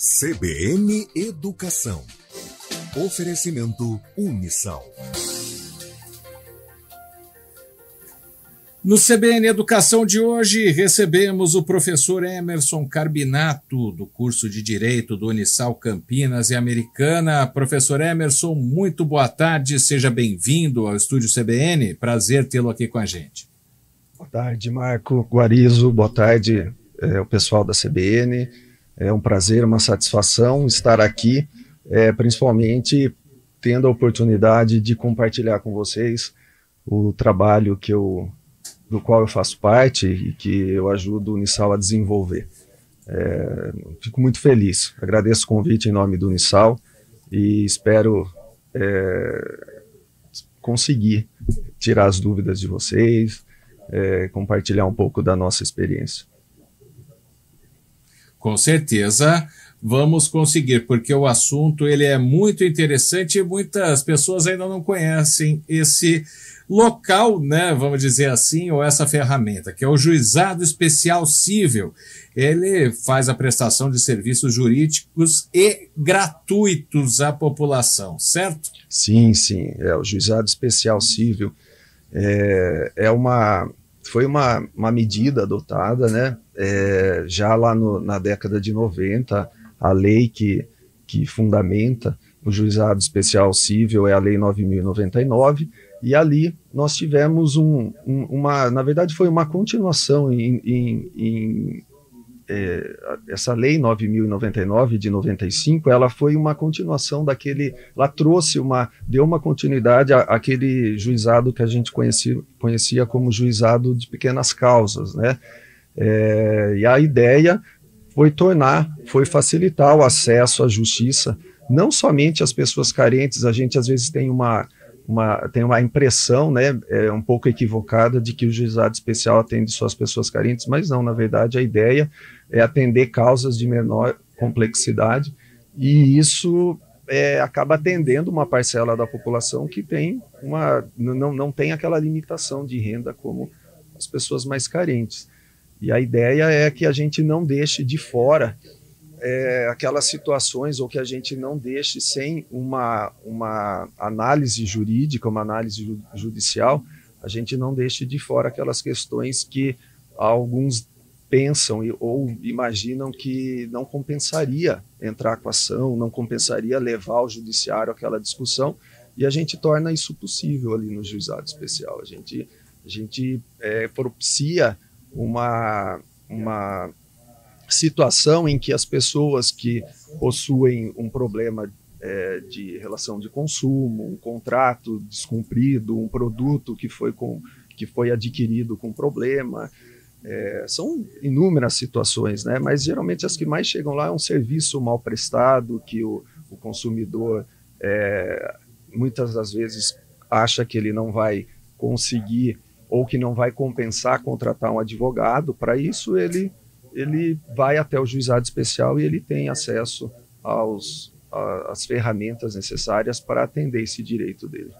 CBN Educação. Oferecimento Unisal. No CBN Educação de hoje, recebemos o professor Emerson Carbinato, do curso de Direito do Unisal Campinas e Americana. Professor Emerson, muito boa tarde, seja bem-vindo ao estúdio CBN. Prazer tê-lo aqui com a gente. Boa tarde, Marco Guarizo, boa tarde, é, o pessoal da CBN. É um prazer, uma satisfação estar aqui, é, principalmente tendo a oportunidade de compartilhar com vocês o trabalho que eu, do qual eu faço parte e que eu ajudo o Unisal a desenvolver. É, fico muito feliz, agradeço o convite em nome do Unisal e espero é, conseguir tirar as dúvidas de vocês, é, compartilhar um pouco da nossa experiência. Com certeza vamos conseguir, porque o assunto ele é muito interessante e muitas pessoas ainda não conhecem esse local, né, vamos dizer assim, ou essa ferramenta, que é o juizado especial civil. Ele faz a prestação de serviços jurídicos e gratuitos à população, certo? Sim, sim. É, o juizado especial civil é, é uma foi uma, uma medida adotada, né, é, já lá no, na década de 90, a lei que, que fundamenta o juizado especial civil é a Lei 9.099, e ali nós tivemos um, um, uma, na verdade foi uma continuação em, em, em é, essa lei 9.099 de 95, ela foi uma continuação daquele, ela trouxe uma, deu uma continuidade à, àquele juizado que a gente conhecia, conhecia como juizado de pequenas causas, né? É, e a ideia foi tornar, foi facilitar o acesso à justiça, não somente às pessoas carentes, a gente às vezes tem uma, uma, tem uma impressão né, é, um pouco equivocada de que o juizado especial atende só as pessoas carentes, mas não, na verdade a ideia é atender causas de menor complexidade e isso é, acaba atendendo uma parcela da população que tem uma, não, não tem aquela limitação de renda como as pessoas mais carentes. E a ideia é que a gente não deixe de fora é, aquelas situações ou que a gente não deixe sem uma, uma análise jurídica, uma análise judicial, a gente não deixe de fora aquelas questões que alguns pensam ou imaginam que não compensaria entrar com a ação, não compensaria levar ao judiciário aquela discussão, e a gente torna isso possível ali no juizado especial. A gente, a gente é, propicia uma, uma situação em que as pessoas que possuem um problema é, de relação de consumo, um contrato descumprido, um produto que foi, com, que foi adquirido com problema, é, são inúmeras situações, né? mas geralmente as que mais chegam lá é um serviço mal prestado, que o, o consumidor é, muitas das vezes acha que ele não vai conseguir ou que não vai compensar contratar um advogado, para isso ele, ele vai até o juizado especial e ele tem acesso aos, a, às ferramentas necessárias para atender esse direito dele.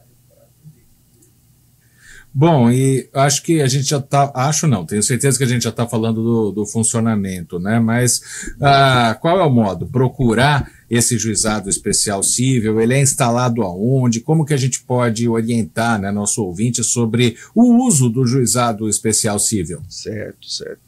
Bom, e acho que a gente já está. Acho não, tenho certeza que a gente já está falando do, do funcionamento, né? Mas ah, qual é o modo? Procurar esse juizado especial cível, ele é instalado aonde? Como que a gente pode orientar né, nosso ouvinte sobre o uso do juizado especial cível? Certo, certo.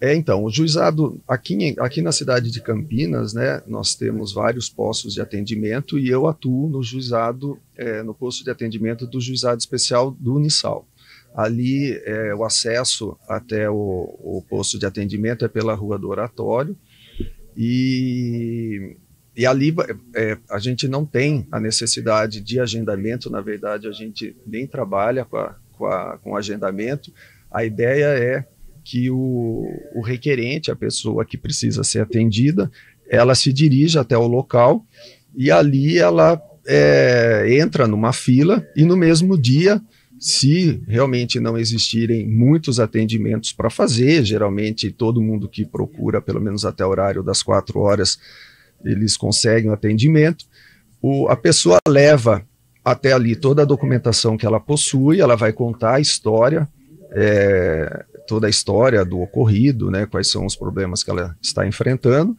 É, então, o juizado, aqui, aqui na cidade de Campinas, né, nós temos vários postos de atendimento e eu atuo no juizado, é, no posto de atendimento do juizado especial do Unisal. Ali, é, o acesso até o, o posto de atendimento é pela Rua do Oratório e e ali é, a gente não tem a necessidade de agendamento, na verdade, a gente nem trabalha com, a, com, a, com agendamento. A ideia é que o, o requerente, a pessoa que precisa ser atendida, ela se dirija até o local e ali ela é, entra numa fila e no mesmo dia, se realmente não existirem muitos atendimentos para fazer, geralmente todo mundo que procura, pelo menos até o horário das quatro horas, eles conseguem o atendimento. O, a pessoa leva até ali toda a documentação que ela possui, ela vai contar a história, é, toda a história do ocorrido, né, quais são os problemas que ela está enfrentando,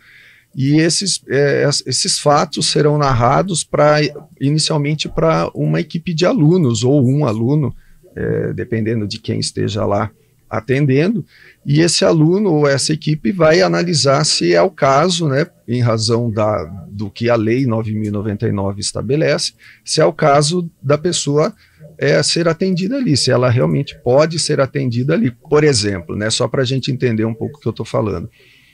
e esses, é, esses fatos serão narrados para inicialmente para uma equipe de alunos ou um aluno, é, dependendo de quem esteja lá atendendo, e esse aluno ou essa equipe vai analisar se é o caso, né, em razão da, do que a Lei 9.099 estabelece, se é o caso da pessoa é, ser atendida ali, se ela realmente pode ser atendida ali. Por exemplo, né, só para a gente entender um pouco o que eu estou falando.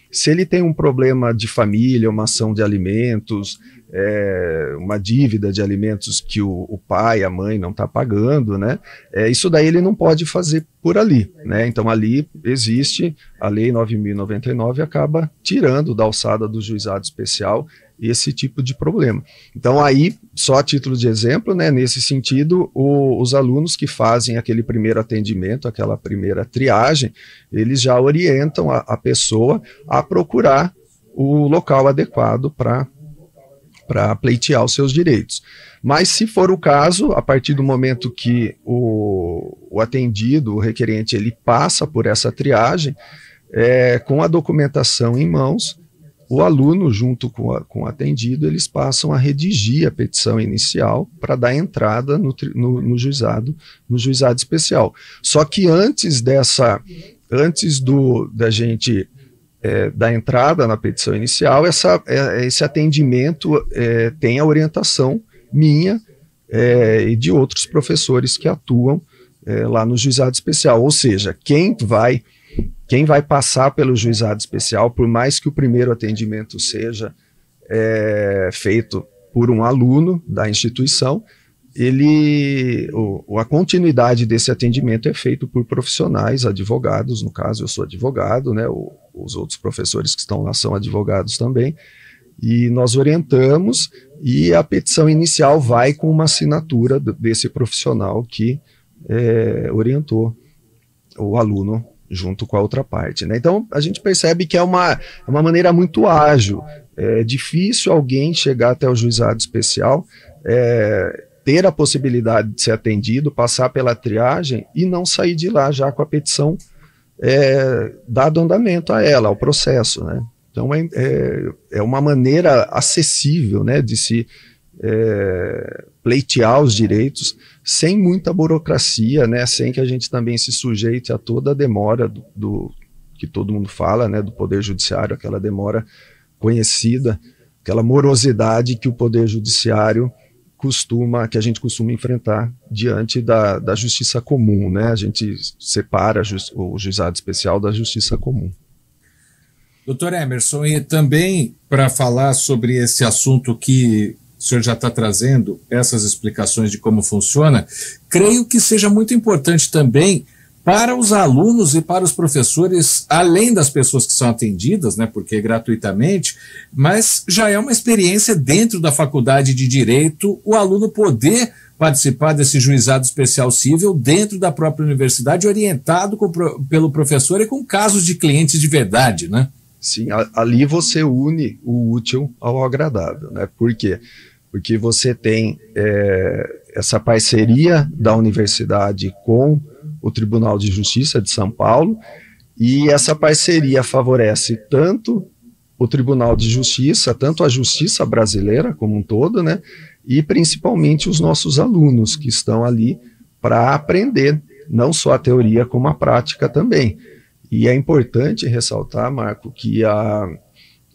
Se ele tem um problema de família, uma ação de alimentos, é, uma dívida de alimentos que o, o pai, a mãe não está pagando, né? É, isso daí ele não pode fazer por ali, né? Então ali existe a lei 9.099 acaba tirando da alçada do juizado especial esse tipo de problema. Então, aí, só a título de exemplo, né, nesse sentido, o, os alunos que fazem aquele primeiro atendimento, aquela primeira triagem, eles já orientam a, a pessoa a procurar o local adequado para para pleitear os seus direitos. Mas, se for o caso, a partir do momento que o, o atendido, o requerente, ele passa por essa triagem, é, com a documentação em mãos, o aluno, junto com, a, com o atendido, eles passam a redigir a petição inicial para dar entrada no, no, no, juizado, no juizado especial. Só que antes dessa, antes do da gente é, da entrada na petição inicial, essa, é, esse atendimento é, tem a orientação minha é, e de outros professores que atuam é, lá no juizado especial. Ou seja, quem vai, quem vai passar pelo juizado especial, por mais que o primeiro atendimento seja é, feito por um aluno da instituição, ele o, a continuidade desse atendimento é feito por profissionais, advogados, no caso eu sou advogado, né? O, os outros professores que estão lá são advogados também, e nós orientamos, e a petição inicial vai com uma assinatura desse profissional que é, orientou o aluno junto com a outra parte. Né? Então, a gente percebe que é uma, é uma maneira muito ágil. É difícil alguém chegar até o juizado especial, é, ter a possibilidade de ser atendido, passar pela triagem e não sair de lá já com a petição é, dado andamento a ela, ao processo, né? Então é, é, é uma maneira acessível, né, de se é, pleitear os direitos sem muita burocracia, né, sem que a gente também se sujeite a toda a demora do, do que todo mundo fala, né, do poder judiciário, aquela demora conhecida, aquela morosidade que o poder judiciário costuma que a gente costuma enfrentar diante da, da justiça comum, né? A gente separa just, o juizado especial da justiça comum. Doutor Emerson, e também para falar sobre esse assunto que o senhor já está trazendo, essas explicações de como funciona, creio que seja muito importante também para os alunos e para os professores, além das pessoas que são atendidas, né, porque é gratuitamente, mas já é uma experiência dentro da faculdade de direito o aluno poder participar desse juizado especial civil dentro da própria universidade, orientado com, pelo professor e com casos de clientes de verdade, né? Sim, ali você une o útil ao agradável, né? Por quê? Porque você tem é, essa parceria da universidade com o Tribunal de Justiça de São Paulo, e essa parceria favorece tanto o Tribunal de Justiça, tanto a justiça brasileira como um todo, né? E principalmente os nossos alunos que estão ali para aprender não só a teoria como a prática também. E é importante ressaltar, Marco, que a,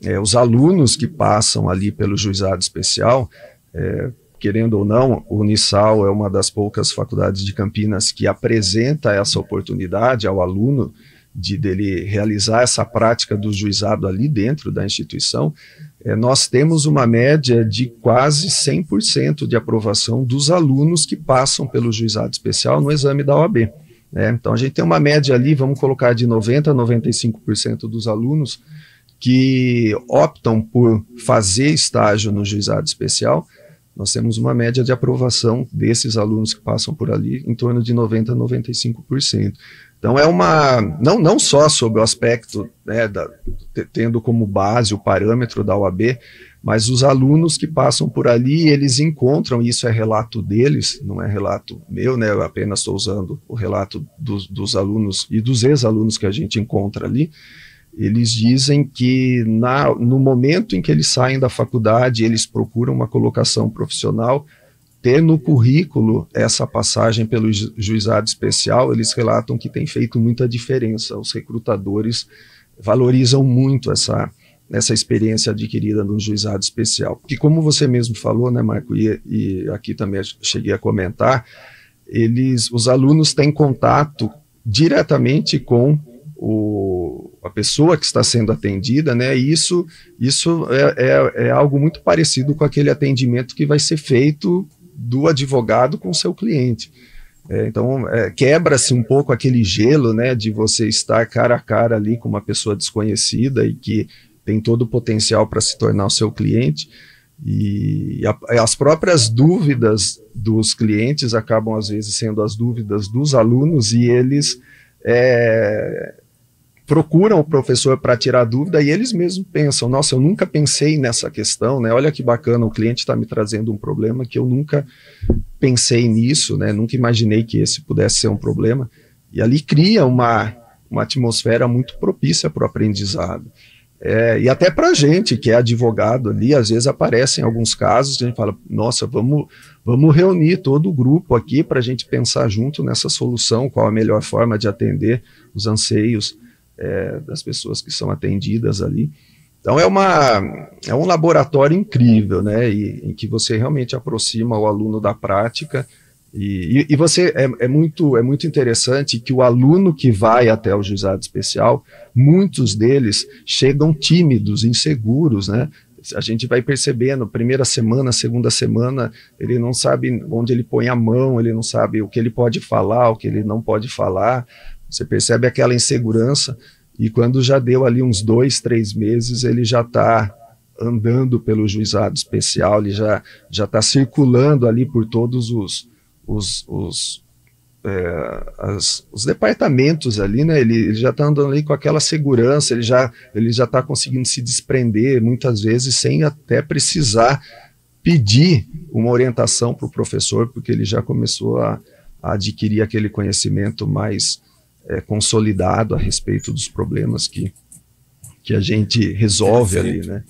é, os alunos que passam ali pelo juizado especial, é, querendo ou não, o Unisal é uma das poucas faculdades de Campinas que apresenta essa oportunidade ao aluno de dele realizar essa prática do juizado ali dentro da instituição, é, nós temos uma média de quase 100% de aprovação dos alunos que passam pelo juizado especial no exame da OAB. Né? Então a gente tem uma média ali, vamos colocar de 90% a 95% dos alunos que optam por fazer estágio no juizado especial nós temos uma média de aprovação desses alunos que passam por ali em torno de 90% a 95%. Então é uma não não só sobre o aspecto né, da, tendo como base o parâmetro da UAB, mas os alunos que passam por ali eles encontram isso é relato deles, não é relato meu, né? Eu apenas estou usando o relato dos, dos alunos e dos ex-alunos que a gente encontra ali eles dizem que na, no momento em que eles saem da faculdade, eles procuram uma colocação profissional, ter no currículo essa passagem pelo juizado especial, eles relatam que tem feito muita diferença. Os recrutadores valorizam muito essa, essa experiência adquirida no juizado especial. Porque, como você mesmo falou, né, Marco, e, e aqui também cheguei a comentar, eles, os alunos têm contato diretamente com o, a pessoa que está sendo atendida, né? Isso, isso é, é, é algo muito parecido com aquele atendimento que vai ser feito do advogado com o seu cliente. É, então, é, quebra-se um pouco aquele gelo, né, de você estar cara a cara ali com uma pessoa desconhecida e que tem todo o potencial para se tornar o seu cliente. E a, as próprias dúvidas dos clientes acabam, às vezes, sendo as dúvidas dos alunos e eles é, procuram o professor para tirar dúvida e eles mesmos pensam: nossa, eu nunca pensei nessa questão, né? Olha que bacana, o cliente está me trazendo um problema que eu nunca pensei nisso, né? Nunca imaginei que esse pudesse ser um problema. E ali cria uma, uma atmosfera muito propícia para o aprendizado. É, e até para a gente que é advogado ali, às vezes aparecem alguns casos que a gente fala: nossa, vamos, vamos reunir todo o grupo aqui para a gente pensar junto nessa solução, qual a melhor forma de atender os anseios é, das pessoas que são atendidas ali. Então é, uma, é um laboratório incrível, né? E, em que você realmente aproxima o aluno da prática. E, e, e você é, é, muito, é muito interessante que o aluno que vai até o juizado especial, muitos deles chegam tímidos, inseguros, né? a gente vai percebendo, primeira semana, segunda semana, ele não sabe onde ele põe a mão, ele não sabe o que ele pode falar, o que ele não pode falar, você percebe aquela insegurança e quando já deu ali uns dois, três meses, ele já está andando pelo juizado especial, ele já já está circulando ali por todos os os, os, é, as, os departamentos ali, né? Ele, ele já está andando ali com aquela segurança, ele já ele já está conseguindo se desprender muitas vezes sem até precisar pedir uma orientação para o professor, porque ele já começou a, a adquirir aquele conhecimento mais é, consolidado a respeito dos problemas que, que a gente resolve Perfeito. ali, né?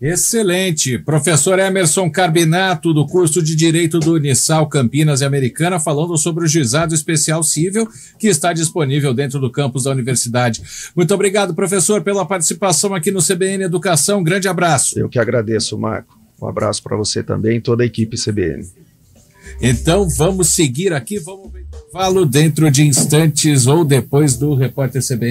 Excelente. Professor Emerson Carbinato, do curso de Direito do Unisal Campinas e Americana, falando sobre o juizado especial civil que está disponível dentro do campus da universidade. Muito obrigado, professor, pela participação aqui no CBN Educação. grande abraço. Eu que agradeço, Marco. Um abraço para você também e toda a equipe CBN. Então, vamos seguir aqui, vamos ver. Intervalo dentro de instantes ou depois do Repórter CBN.